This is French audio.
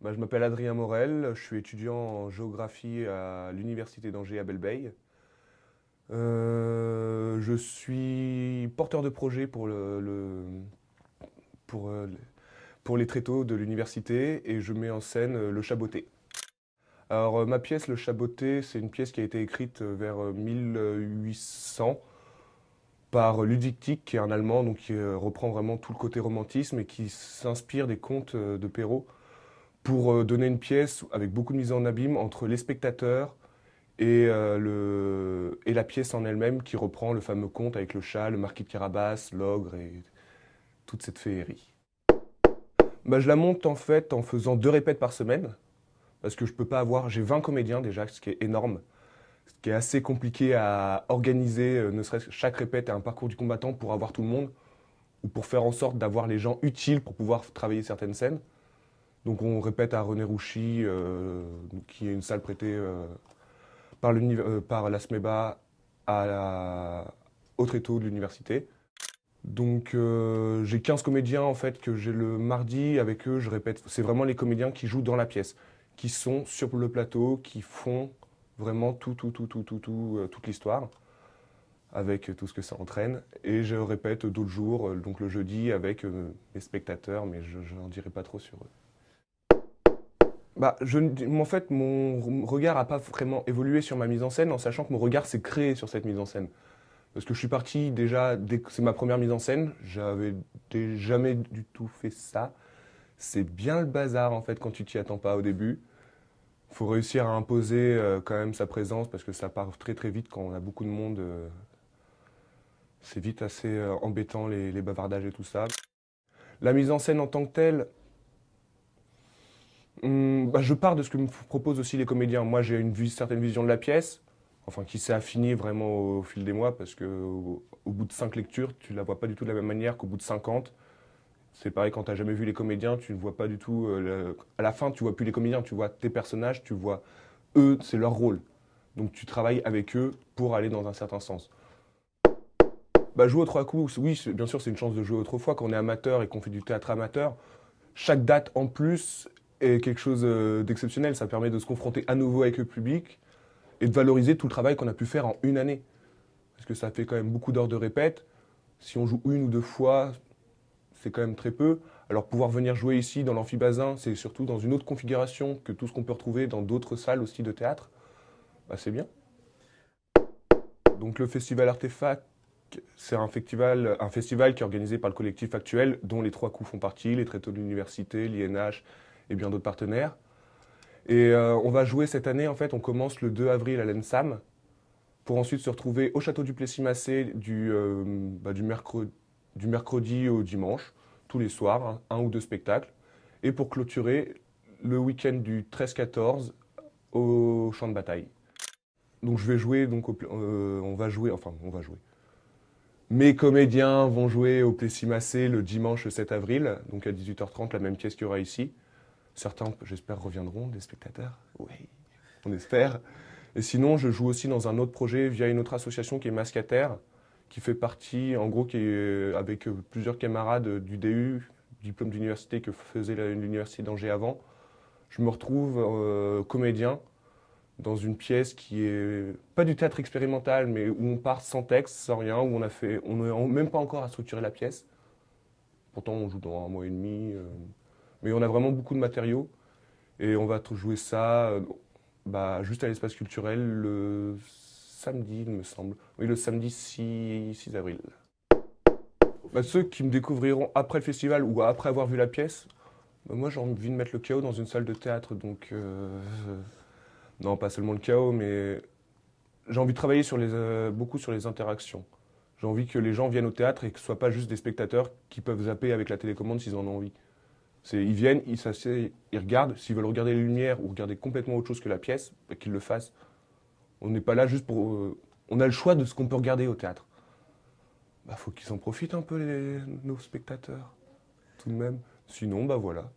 Bah, je m'appelle Adrien Morel, je suis étudiant en géographie à l'Université d'Angers à Belbeil. Euh, je suis porteur de projet euh, pour, les tréteaux de l'université et je mets en scène euh, Le Chaboté. Alors ma pièce Le Chaboté, c'est une pièce qui a été écrite vers 1800 par Ludwig Tick, qui est un Allemand, donc qui reprend vraiment tout le côté romantisme et qui s'inspire des contes de Perrault pour euh, donner une pièce avec beaucoup de mise en abîme entre les spectateurs et, euh, le, et la pièce en elle-même qui reprend le fameux conte avec le chat, le marquis de Carabas, l'ogre et toute cette féerie. Bah, je la monte en fait en faisant deux répètes par semaine parce que je peux pas avoir, j'ai 20 comédiens déjà, ce qui est énorme, ce qui est assez compliqué à organiser, euh, ne serait-ce que chaque répète est un parcours du combattant pour avoir tout le monde ou pour faire en sorte d'avoir les gens utiles pour pouvoir travailler certaines scènes. Donc on répète à René Rouchy, euh, qui est une salle prêtée euh, par, euh, par Smeba à au tréteau de l'université. Donc j'ai 15 comédiens en fait que j'ai le mardi avec eux, je répète, c'est vraiment les comédiens qui jouent dans la pièce, qui sont sur le plateau, qui font vraiment tout, tout, tout, tout, tout, toute l'histoire avec tout ce que ça entraîne. Et je répète d'autres jours, donc le jeudi, avec mes spectateurs, mais je n'en dirai pas trop sur eux bah, je, en fait, mon regard n'a pas vraiment évolué sur ma mise en scène, en sachant que mon regard s'est créé sur cette mise en scène. Parce que je suis parti déjà, dès que c'est ma première mise en scène, j'avais jamais du tout fait ça. C'est bien le bazar, en fait, quand tu t'y attends pas au début. Il faut réussir à imposer euh, quand même sa présence, parce que ça part très très vite quand on a beaucoup de monde. Euh. c'est vite assez euh, embêtant, les, les bavardages et tout ça. La mise en scène en tant que telle, Hum, bah, je pars de ce que me proposent aussi les comédiens. Moi, j'ai une certaine vision de la pièce, enfin qui s'est affinée vraiment au, fil des mois, parce que au, bout de cinq lectures, tu la vois pas du tout de la même manière qu'au bout de 50. C'est pareil, quand tu n'as jamais vu les comédiens, tu ne vois pas du tout. Euh, à la fin, tu vois plus les comédiens, tu vois tes personnages, tu vois eux, c'est leur rôle. Donc tu travailles avec eux pour aller dans un certain sens. Bah, jouer aux trois coups, oui, bien sûr, c'est une chance de jouer autrefois. Quand on est amateur et qu'on fait du théâtre amateur, chaque date en plus, est quelque chose euh, d'exceptionnel. Ça permet de se confronter à nouveau avec le public et de valoriser tout le travail qu'on a pu faire en une année. Parce que ça fait quand même beaucoup d'heures de répète. Si on joue une ou deux fois, c'est quand même très peu. Alors pouvoir venir jouer ici dans l'amphibasin, c'est surtout dans une autre configuration que tout ce qu'on peut retrouver dans d'autres salles aussi de théâtre. Bah, c'est bien. Donc le festival Artefact, c'est un festival, un festival qui est organisé par le collectif actuel, dont les trois coups font partie, les tréteaux de l'université, l'INH et bien d'autres partenaires. Et euh, on va jouer cette année, en fait, on commence le 2 avril à l'ENSAM, pour ensuite se retrouver au Château du Plessis-Massé du, euh, bah, du, mercredi, du, mercredi au dimanche, tous les soirs, hein, un ou deux spectacles. Et pour clôturer, le week-end du 13-14 au champ de bataille. Donc je vais jouer, donc euh, on va jouer, enfin on va jouer. Mes comédiens vont jouer au Plessis-Massé le dimanche 7 avril, donc à 18h30, la même pièce qu'il y aura ici. Certains, j'espère, reviendront, des spectateurs. Oui, on espère. Et sinon, je joue aussi dans un autre projet via une autre association qui est Mascataire, qui fait partie, en gros, qui avec euh, plusieurs camarades du DU, diplôme d'université que faisait l'université d'Angers avant. Je me retrouve euh, comédien dans une pièce qui est pas du théâtre expérimental, mais où on part sans texte, sans rien, où on a fait, on même pas encore à structurer la pièce. Pourtant, on joue dans un mois et demi. Euh, mais on a vraiment beaucoup de matériaux et on va jouer ça euh, bah, juste à l'espace culturel le samedi, il me semble. Oui, le samedi 6, avril. Bah, ceux qui me découvriront après le festival ou après avoir vu la pièce, bah, moi j'ai envie de mettre le chaos dans une salle de théâtre. Donc, euh, euh, non, pas seulement le chaos, mais j'ai envie de travailler sur les, beaucoup sur les interactions. J'ai envie que les gens viennent au théâtre et que ce ne soient pas juste des spectateurs qui peuvent zapper avec la télécommande s'ils en ont envie. Ils viennent, ils s'assiedent, ils regardent. S'ils veulent regarder les lumières ou regarder complètement autre chose que la pièce, bah, qu'ils le fassent. On n'est pas là juste pour. Euh, on a le choix de ce qu'on peut regarder au théâtre. Bah, faut qu'ils en profitent un peu, les, nos spectateurs, tout de même. Sinon, bah voilà.